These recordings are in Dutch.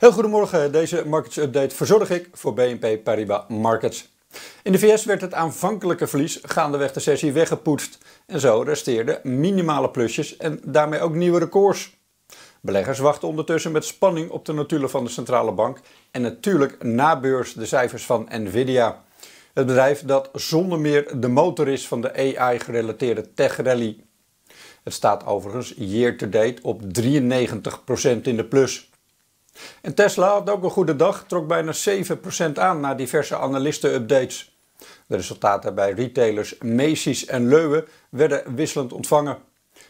Heel goedemorgen, deze markets update verzorg ik voor BNP Paribas Markets. In de VS werd het aanvankelijke verlies gaandeweg de sessie weggepoetst en zo resteerden minimale plusjes en daarmee ook nieuwe records. Beleggers wachten ondertussen met spanning op de notulen van de centrale bank en natuurlijk na beurs de cijfers van Nvidia. Het bedrijf dat zonder meer de motor is van de AI-gerelateerde tech-rally. Het staat overigens year-to-date op 93% in de plus. En Tesla had ook een goede dag, trok bijna 7% aan na diverse analisten-updates. De resultaten bij retailers Macy's en Leuwen werden wisselend ontvangen.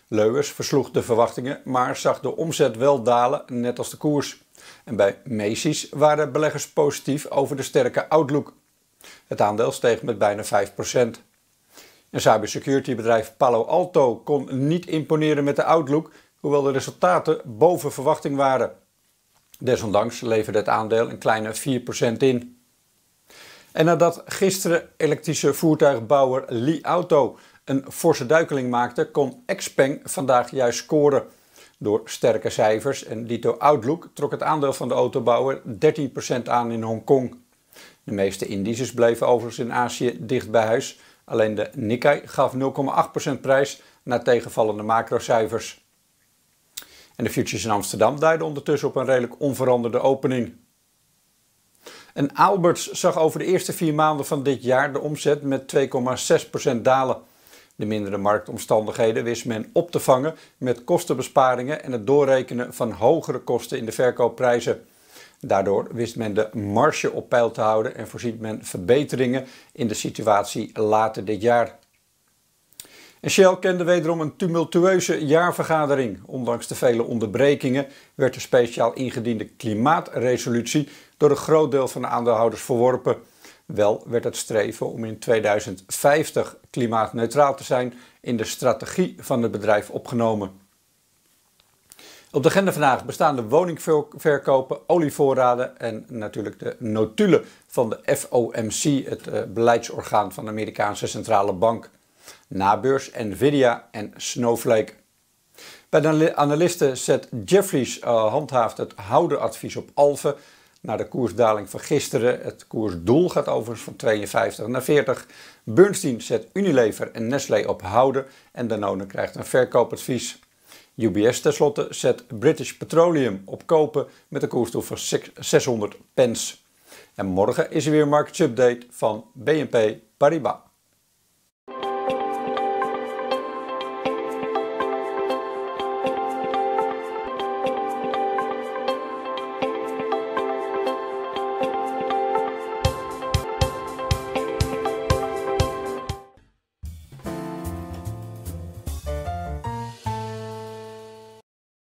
Leuwens versloeg de verwachtingen, maar zag de omzet wel dalen, net als de koers. En bij Macy's waren beleggers positief over de sterke outlook. Het aandeel steeg met bijna 5%. Een cybersecuritybedrijf Palo Alto kon niet imponeren met de outlook, hoewel de resultaten boven verwachting waren. Desondanks leverde het aandeel een kleine 4% in. En nadat gisteren elektrische voertuigbouwer Li Auto een forse duikeling maakte, kon Xpeng vandaag juist scoren. Door sterke cijfers en dito outlook trok het aandeel van de autobouwer 13% aan in Hongkong. De meeste indices bleven overigens in Azië dicht bij huis. Alleen de Nikkei gaf 0,8% prijs na tegenvallende macrocijfers. En de futures in Amsterdam duiden ondertussen op een redelijk onveranderde opening. En Alberts zag over de eerste vier maanden van dit jaar de omzet met 2,6% dalen. De mindere marktomstandigheden wist men op te vangen met kostenbesparingen en het doorrekenen van hogere kosten in de verkoopprijzen. Daardoor wist men de marge op peil te houden en voorziet men verbeteringen in de situatie later dit jaar. Shell kende wederom een tumultueuze jaarvergadering. Ondanks de vele onderbrekingen werd de speciaal ingediende klimaatresolutie door een groot deel van de aandeelhouders verworpen. Wel werd het streven om in 2050 klimaatneutraal te zijn in de strategie van het bedrijf opgenomen. Op de agenda vandaag bestaan de woningverkopen, olievoorraden en natuurlijk de notulen van de FOMC, het eh, beleidsorgaan van de Amerikaanse Centrale Bank nabeurs Nvidia en Snowflake. Bij de analisten zet Jeffries uh, eh, handhaaft het houden advies op Alve, na de koersdaling van gisteren. Het koersdoel gaat overigens van 52 naar 40. Bernstein zet Unilever en Nestlé op houden en Danone krijgt een verkoopadvies. UBS tenslotte zet British Petroleum op kopen met een koersdoel van 600 pence. En morgen is er weer een update van BNP Paribas.